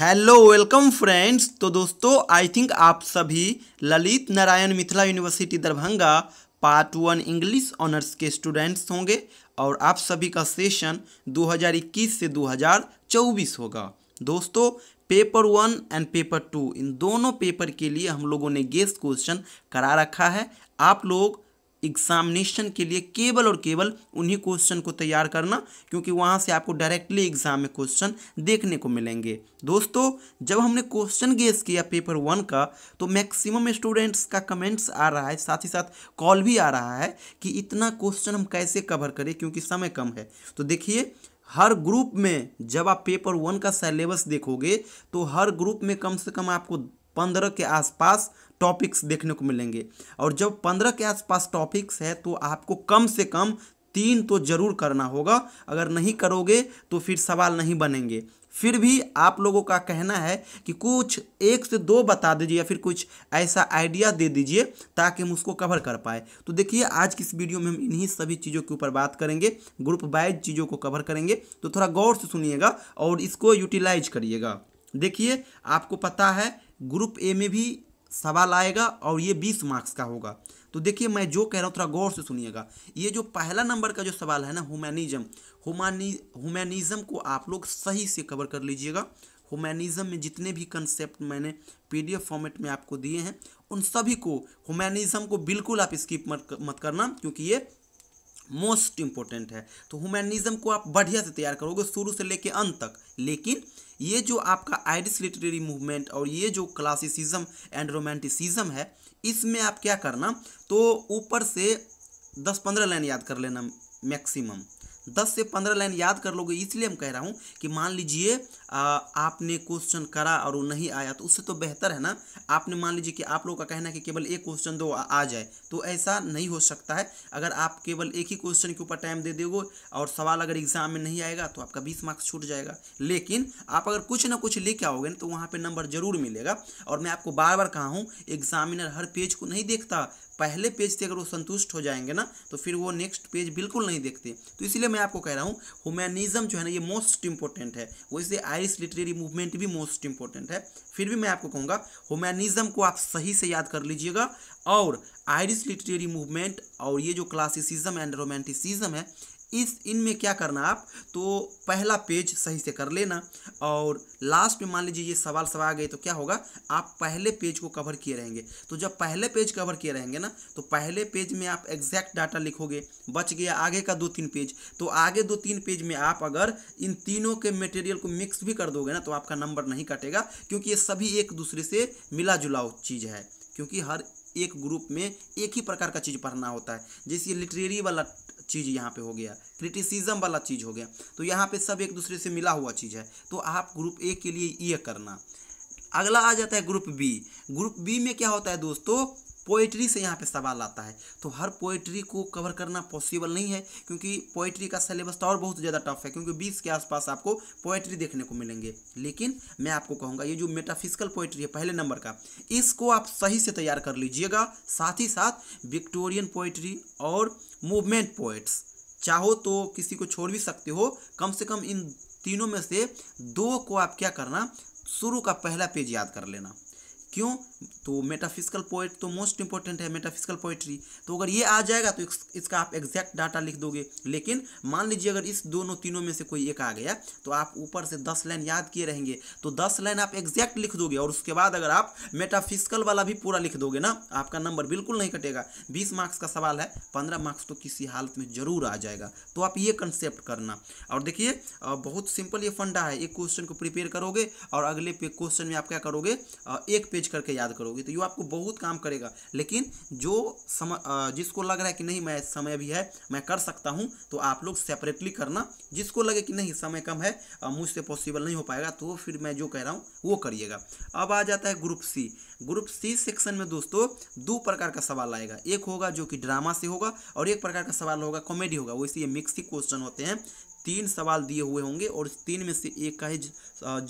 hello welcome friends तो दोस्तों आई think आप सभी Lalit Narayan Mithila university Darbhanga part one English honours के स्टूडेंट्स होंगे और आप सभी का सेशन 2021 से 2024 होगा दोस्तों paper one and paper two इन दोनों पेपर के लिए हम लोगों ने गेस्ट क्वेश्चन करा रखा है आप लोग एग्जामिनेशन के लिए केवल और केवल उन्हीं क्वेश्चन को तैयार करना क्योंकि वहाँ से आपको डायरेक्टली एग्जाम में क्वेश्चन देखने को मिलेंगे दोस्तों जब हमने क्वेश्चन गेस किया पेपर वन का तो मैक्सिमम स्टूडेंट्स का कमेंट्स आ रहा है साथ ही साथ कॉल भी आ रहा है कि इतना क्वेश्चन हम कैसे कवर करें क्योंकि समय कम है तो देखिए हर ग्रुप में जब आप पेपर वन का सिलेबस देखोगे तो हर ग्रुप में कम से कम आपको पंद्रह के आसपास टॉपिक्स देखने को मिलेंगे और जब पंद्रह के आसपास टॉपिक्स है तो आपको कम से कम तीन तो ज़रूर करना होगा अगर नहीं करोगे तो फिर सवाल नहीं बनेंगे फिर भी आप लोगों का कहना है कि कुछ एक से दो बता दीजिए या फिर कुछ ऐसा आइडिया दे दीजिए ताकि हम उसको कवर कर पाए तो देखिए आज की इस वीडियो में हम इन्हीं सभी चीज़ों के ऊपर बात करेंगे ग्रुप वाइज चीज़ों को कवर करेंगे तो थोड़ा गौर से सुनिएगा और इसको यूटिलाइज करिएगा देखिए आपको पता है ग्रुप ए में भी सवाल आएगा और ये बीस मार्क्स का होगा तो देखिए मैं जो कह रहा हूँ थोड़ा गौर से सुनिएगा ये जो पहला नंबर का जो सवाल है ना हुमैनिज़म हुमैनिज्म को आप लोग सही से कवर कर लीजिएगा हुमैनिज्म में जितने भी कंसेप्ट मैंने पीडीएफ फॉर्मेट में आपको दिए हैं उन सभी को हुमैनिज्म को बिल्कुल आप स्किप मत मत करना क्योंकि ये मोस्ट इम्पोर्टेंट है तो हुमैनिज्म को आप बढ़िया से तैयार करोगे शुरू से लेके अंत तक लेकिन ये जो आपका आयरिश लिटरेरी मूवमेंट और ये जो क्लासिसिज्म एंड रोमांटिसिज्म है इसमें आप क्या करना तो ऊपर से दस पंद्रह लाइन याद कर लेना मैक्सिमम दस से पंद्रह लाइन याद कर लोगे इसलिए हम कह रहा हूँ कि मान लीजिए आपने क्वेश्चन करा और वो नहीं आया तो उससे तो बेहतर है ना आपने मान लीजिए कि आप लोगों का कहना है कि केवल एक क्वेश्चन दो आ, आ जाए तो ऐसा नहीं हो सकता है अगर आप केवल एक ही क्वेश्चन के ऊपर टाइम दे दोगे और सवाल अगर एग्जाम में नहीं आएगा तो आपका बीस मार्क्स छूट जाएगा लेकिन आप अगर कुछ ना कुछ लेके आओगे ना तो वहाँ पर नंबर जरूर मिलेगा और मैं आपको बार बार कहा हूँ एग्जामिनर हर पेज को नहीं देखता पहले पेज से अगर वो संतुष्ट हो जाएंगे ना तो फिर वो नेक्स्ट पेज बिल्कुल नहीं देखते तो इसलिए मैं आपको कह रहा हूँ हुमैनिज्म जो है ना ये मोस्ट इंपॉर्टेंट है वैसे आयरिश लिटरेरी मूवमेंट भी मोस्ट इंपॉर्टेंट है फिर भी मैं आपको कहूँगा हुमैनिज्म को आप सही से याद कर लीजिएगा और आयरिश लिटरेरी मूवमेंट और ये जो क्लासिसिज्म एंड रोमांटिसिज्म है इस इनमें क्या करना आप तो पहला पेज सही से कर लेना और लास्ट में मान लीजिए ये सवाल सवाल आ गए तो क्या होगा आप पहले पेज को कवर किए रहेंगे तो जब पहले पेज कवर किए रहेंगे ना तो पहले पेज में आप एग्जैक्ट डाटा लिखोगे बच गया आगे का दो तीन पेज तो आगे दो तीन पेज में आप अगर इन तीनों के मटेरियल को मिक्स भी कर दोगे ना तो आपका नंबर नहीं कटेगा क्योंकि ये सभी एक दूसरे से मिला जुला चीज़ है क्योंकि हर एक ग्रुप में एक ही प्रकार का चीज़ पढ़ना होता है जैसे लिटरेरी वाला चीज़ यहाँ पे हो गया क्रिटिसिज्म वाला चीज़ हो गया तो यहाँ पे सब एक दूसरे से मिला हुआ चीज़ है तो आप ग्रुप ए के लिए ये करना अगला आ जाता है ग्रुप बी ग्रुप बी में क्या होता है दोस्तों पोएट्री से यहाँ पे सवाल आता है तो हर पोएट्री को कवर करना पॉसिबल नहीं है क्योंकि पोएट्री का सिलेबस तो और बहुत ज़्यादा टफ है क्योंकि बीस के आसपास आपको पोएट्री देखने को मिलेंगे लेकिन मैं आपको कहूँगा ये जो मेटाफिजिकल पोएट्री है पहले नंबर का इसको आप सही से तैयार कर लीजिएगा साथ ही साथ विक्टोरियन पोएट्री और मूवमेंट पोएट्स चाहो तो किसी को छोड़ भी सकते हो कम से कम इन तीनों में से दो को आप क्या करना शुरू का पहला पेज याद कर लेना क्यों तो मेटाफिजिकल पोइट तो मोस्ट इंपॉर्टेंट है मेटाफिजिकल पोइट्री तो अगर ये आ जाएगा तो इसका आप एग्जैक्ट डाटा लिख दोगे लेकिन मान लीजिए अगर इस दोनों तीनों में से कोई एक आ गया तो आप ऊपर से दस लाइन याद किए रहेंगे तो दस लाइन आप एग्जैक्ट लिख दोगे और उसके बाद अगर आप मेटाफिजिकल वाला भी पूरा लिख दोगे ना आपका नंबर बिल्कुल नहीं कटेगा बीस मार्क्स का सवाल है पंद्रह मार्क्स तो किसी हालत में जरूर आ जाएगा तो आप ये कंसेप्ट करना और देखिए बहुत सिंपल ये फंडा है एक क्वेश्चन को प्रिपेयर करोगे और अगले पे क्वेश्चन में आप क्या करोगे एक पेज पेज करके याद करोगे तो ये आपको बहुत काम करेगा लेकिन जो सम जिसको लग रहा है कि नहीं मैं समय भी है मैं कर सकता हूँ तो आप लोग सेपरेटली करना जिसको लगे कि नहीं समय कम है मुझसे पॉसिबल नहीं हो पाएगा तो फिर मैं जो कह रहा हूँ वो करिएगा अब आ जाता है group C group C section में दोस्तों दो प्रकार का सवाल आएगा एक होगा जो कि ड्रामा से होगा और एक प्रकार का सवाल होगा कॉमेडी होगा वैसे ये मिक्स ही क्वेश्चन होते हैं तीन सवाल दिए हुए होंगे और तीन में से एक का ही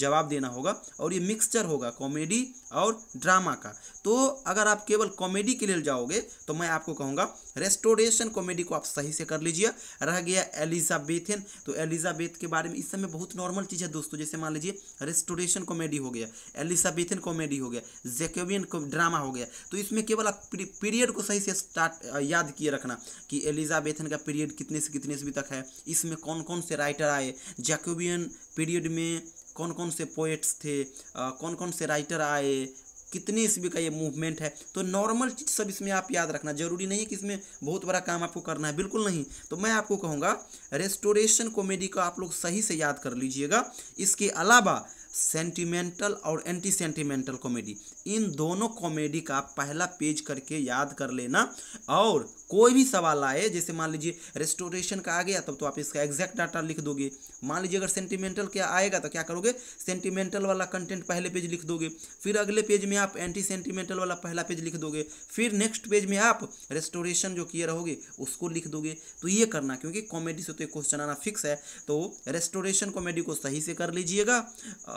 जवाब देना होगा और ये मिक्सचर होगा कॉमेडी और ड्रामा का तो अगर आप केवल कॉमेडी के लिए जाओगे तो मैं आपको कहूँगा रेस्टोरेशन कॉमेडी को आप सही से कर लीजिए रह गया एलिजाबेथन तो एलिजाबेथ के बारे में इस समय बहुत नॉर्मल चीज़ है दोस्तों जैसे मान लीजिए रेस्टोरेशन कॉमेडी हो गया एलिजाबेथन कॉमेडी हो गया जेकोबियन ड्रामा हो गया तो इसमें केवल आप पीरियड को सही से स्टार्ट याद किए रखना कि एलिजाबेथन का पीरियड कितने से कितने से तक है इसमें कौन कौन से राइटर आए जैकोबियन पीरियड में कौन कौन से पोएट्स थे आ, कौन कौन से राइटर आए कितने इसमें का ये मूवमेंट है तो नॉर्मल चीज़ सब इसमें आप याद रखना जरूरी नहीं है कि इसमें बहुत बड़ा काम आपको करना है बिल्कुल नहीं तो मैं आपको कहूँगा रेस्टोरेशन कॉमेडी का आप लोग सही से याद कर लीजिएगा इसके अलावा सेंटिमेंटल और एंटी सेंटिमेंटल कॉमेडी इन दोनों कॉमेडी का पहला पेज करके याद कर लेना और कोई भी सवाल आए जैसे मान लीजिए रेस्टोरेशन का आ गया तब तो आप इसका एग्जैक्ट डाटा लिख दोगे मान लीजिए अगर सेंटिमेंटल क्या आएगा तो क्या करोगे सेंटिमेंटल वाला कंटेंट पहले पेज लिख दोगे फिर अगले पेज में आप एंटी सेंटिमेंटल वाला पहला पेज लिख दोगे फिर नेक्स्ट पेज में आप रेस्टोरेशन जो किए रहोगे उसको लिख दोगे तो ये करना क्योंकि कॉमेडी से तो एक क्वेश्चन आना फिक्स है तो रेस्टोरेशन कॉमेडी को सही से कर लीजिएगा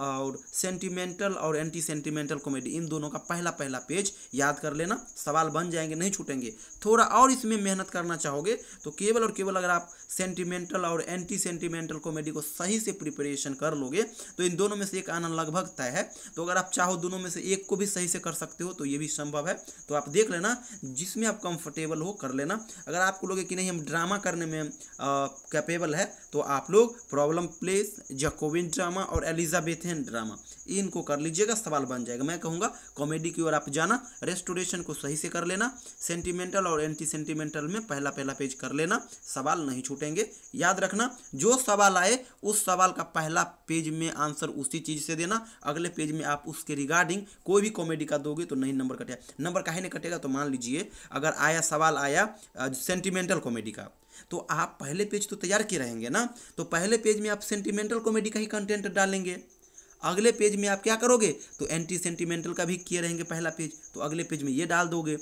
और सेंटिमेंटल और एंटी सेंटिमेंटल कॉमेडी इन दोनों का पहला पहला पेज याद कर लेना सवाल बन जाएंगे नहीं छूटेंगे थोड़ा और इसमें मेहनत करना चाहोगे तो केवल और केवल अगर आप सेंटिमेंटल और एंटी सेंटिमेंटल कॉमेडी को सही से प्रिपरेशन कर लोगे तो इन दोनों में से एक आना लगभग तय है तो अगर आप चाहो दोनों में से एक को भी सही से कर सकते हो तो ये भी संभव है तो आप देख लेना जिसमें आप कंफर्टेबल हो कर लेना अगर आपको लोगे कि नहीं हम ड्रामा करने में कैपेबल है तो आप लोग प्रॉब्लम प्लेस जकोविन ड्रामा और एलिजाबेथ एंड ड्रामा इनको कर लीजिएगा सवाल बन जाएगा मैं कहूँगा कॉमेडी की ओर आप जाना रेस्टोरेशन को सही से कर लेना सेंटिमेंटल और एंटी सेंटिमेंटल में पहला पहला पेज कर लेना सवाल नहीं छूटेंगे याद रखना जो सवाल आए उस सवाल का पहला पेज में आंसर उसी चीज़ से देना अगले पेज में आप उसके रिगार्डिंग कोई भी कॉमेडी का दोगे तो नहीं नंबर कटेगा नंबर काहे नहीं कटेगा तो मान लीजिए अगर आया सवाल आया सेंटिमेंटल कॉमेडी का तो आप पहले पेज तो तैयार किए रहेंगे ना तो पहले पेज में आप सेंटिमेंटल कॉमेडी का ही कंटेंट डालेंगे अगले पेज में आप क्या करोगे तो एंटी सेंटिमेंटल का भी किए रहेंगे पहला पेज तो अगले पेज में ये डाल दोगे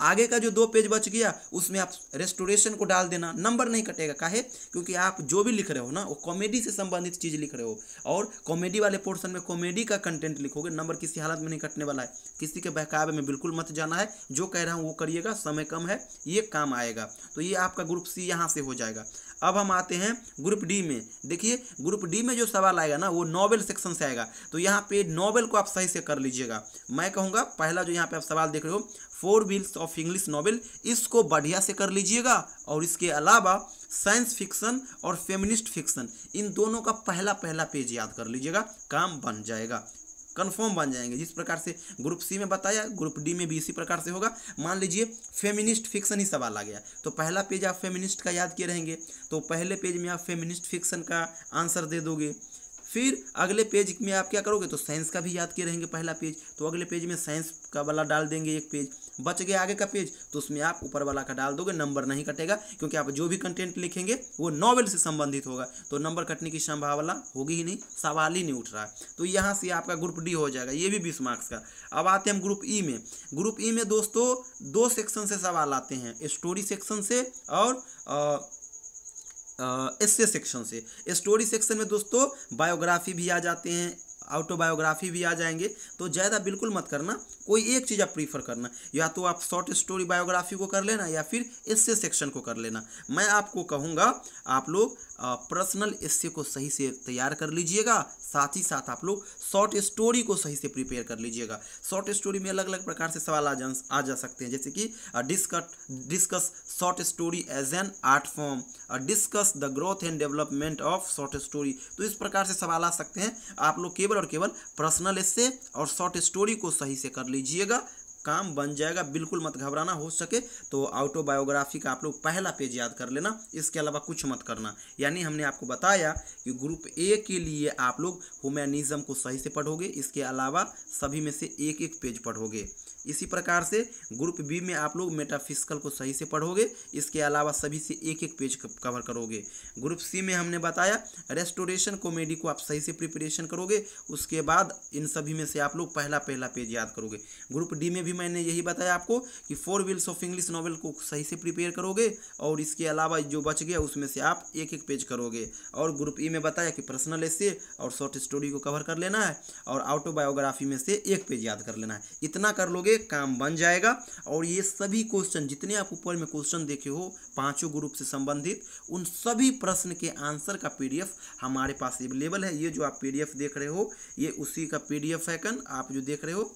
आगे का जो दो पेज बच गया उसमें आप रेस्टोरेशन को डाल देना नंबर नहीं कटेगा काहे क्योंकि आप जो भी लिख रहे हो ना वो कॉमेडी से संबंधित चीज़ लिख रहे हो और कॉमेडी वाले पोर्शन में कॉमेडी का कंटेंट लिखोगे नंबर किसी हालत में नहीं कटने वाला है किसी के बहकावे में बिल्कुल मत जाना है जो कह रहा हूँ वो करिएगा समय कम है ये काम आएगा तो ये आपका ग्रुप सी यहाँ से हो जाएगा अब हम आते हैं ग्रुप डी में देखिए ग्रुप डी में जो सवाल आएगा ना वो नॉवेल सेक्शन से आएगा तो यहाँ पे नॉवेल को आप सही से कर लीजिएगा मैं कहूँगा पहला जो यहाँ पे आप सवाल देख रहे हो four wheels of English novel इसको बढ़िया से कर लीजिएगा और इसके अलावा साइंस फिक्सन और फेमिनिस्ट फिक्सन इन दोनों का पहला पहला पेज याद कर लीजिएगा काम बन जाएगा कन्फर्म बन जाएंगे जिस प्रकार से ग्रुप सी में बताया ग्रुप डी में भी इसी प्रकार से होगा मान लीजिए फेमिनिस्ट फिक्सन ही सवाल आ गया तो पहला पेज आप फेमिनिस्ट का याद किए रहेंगे तो पहले पेज में आप फेमिनिस्ट फिक्सन का आंसर दे दोगे फिर अगले पेज में आप क्या करोगे तो साइंस का भी याद किए रहेंगे पहला पेज तो अगले पेज में साइंस का वाला डाल देंगे एक पेज बच गया आगे का पेज तो उसमें आप ऊपर वाला का डाल दोगे नंबर नहीं कटेगा क्योंकि आप जो भी कंटेंट लिखेंगे वो नॉवल से संबंधित होगा तो नंबर कटने की संभावना होगी ही नहीं सवाल ही नहीं उठ रहा है तो यहाँ से आपका ग्रुप डी हो जाएगा ये भी बीस मार्क्स का अब आते हैं हम ग्रुप ई e में ग्रुप ई e में दोस्तों दो सेक्शन से सवाल आते हैं स्टोरी सेक्शन से और आ, एस्से सेक्शन से स्टोरी सेक्शन में दोस्तों बायोग्राफी भी आ जाते हैं ऑटोबायोग्राफी भी आ जाएंगे तो ज़्यादा बिल्कुल मत करना कोई एक चीज़ आप प्रीफर करना या तो आप शॉर्ट स्टोरी बायोग्राफी को कर लेना या फिर इससे सेक्शन को कर लेना मैं आपको कहूँगा आप लोग पर्सनल इससे को सही से तैयार कर लीजिएगा साथ ही साथ आप लोग शॉर्ट स्टोरी को सही से प्रिपेयर कर लीजिएगा शॉर्ट स्टोरी में अलग अलग प्रकार से सवाल आ जा आ जा सकते हैं जैसे कि डिस्कट discuss short story as an art form discuss the growth and development of short story तो इस प्रकार से सवाल आ सकते हैं आप लोग केवल और केवल पर्सनल इससे और शॉर्ट स्टोरी को सही से कर लीजिएगा काम बन जाएगा बिल्कुल मत घबराना हो सके तो ऑटोबायोग्राफी का आप लोग पहला पेज याद कर लेना इसके अलावा कुछ मत करना यानी हमने आपको बताया कि ग्रुप ए के लिए आप लोग हुमेनिज़म को सही से पढ़ोगे इसके अलावा सभी में से एक एक पेज पढ़ोगे इसी प्रकार से ग्रुप बी में आप लोग मेटाफिजिकल को सही से पढ़ोगे इसके अलावा सभी से एक एक पेज कवर करोगे ग्रुप सी में हमने बताया रेस्टोरेशन कॉमेडी को आप सही से प्रिपरेशन करोगे उसके बाद इन सभी में से आप लोग पहला पहला पेज याद करोगे ग्रुप डी में भी मैंने यही बताया आपको कि four wheels of English novel को सही से प्रिपेयर करोगे और इसके अलावा जो बच गया उसमें से आप एक एक पेज करोगे और ग्रुप ई में बताया कि पर्सनल एसे और शॉर्ट स्टोरी को कवर कर लेना है और ऑटोबायोग्राफी में से एक पेज याद कर लेना है इतना कर लोगे पे काम बन जाएगा और ये सभी क्वेश्चन जितने आप ऊपर में क्वेश्चन देखे हो पांचों ग्रुप से संबंधित उन सभी प्रश्न के आंसर का पीडीएफ हमारे पास अवेलेबल है ये जो आप पीडीएफ देख रहे हो ये उसी का पीडीएफ है कन आप जो देख रहे हो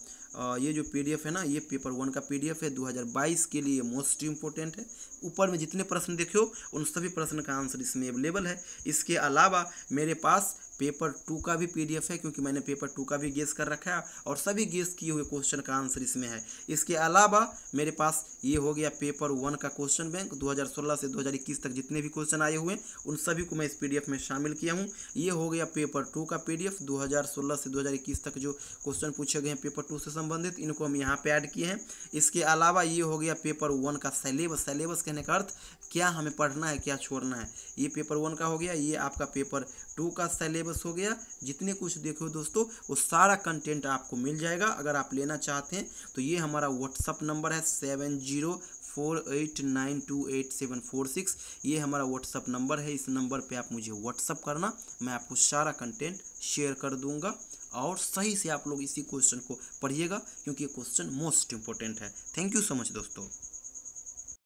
ये जो पीडीएफ है ना ये पेपर वन का पीडीएफ है 2022 के लिए मोस्ट इम्पोर्टेंट है ऊपर में जितने प्रश्न देखे हो उन सभी प्रश्न का आंसर इसमें अवेलेबल है इसके अलावा मेरे पास पेपर टू का भी पीडीएफ है क्योंकि मैंने पेपर टू का भी गेस कर रखा है और सभी गेस किए हुए क्वेश्चन का आंसर इसमें है इसके अलावा मेरे पास ये हो गया पेपर वन का क्वेश्चन बैंक 2016 से 2021 तक जितने भी क्वेश्चन आए हुए उन सभी को मैं इस पीडीएफ में शामिल किया हूँ ये हो गया पेपर टू का पी डी से दो तक जो क्वेश्चन पूछे गए हैं पेपर टू से संबंधित इनको हम यहाँ पर ऐड किए हैं इसके अलावा ये हो गया पेपर वन का सेलेबस सेलेबस कहने का अर्थ क्या हमें पढ़ना है क्या छोड़ना है ये पेपर वन का हो गया ये आपका पेपर टू का सेलेबस सिलेबस हो गया जितने कुछ देखो दोस्तों वो सारा कंटेंट आपको मिल जाएगा अगर आप लेना चाहते हैं तो ये हमारा व्हाट्सअप नंबर है seven zero four eight nine two eight seven four six ये हमारा व्हाट्सअप नंबर है इस नंबर पे आप मुझे व्हाट्सअप करना मैं आपको सारा कंटेंट शेयर कर दूंगा और सही से आप लोग इसी क्वेश्चन को पढ़िएगा क्योंकि ये क्वेश्चन मोस्ट इंपॉर्टेंट है थैंक यू सो मच दोस्तों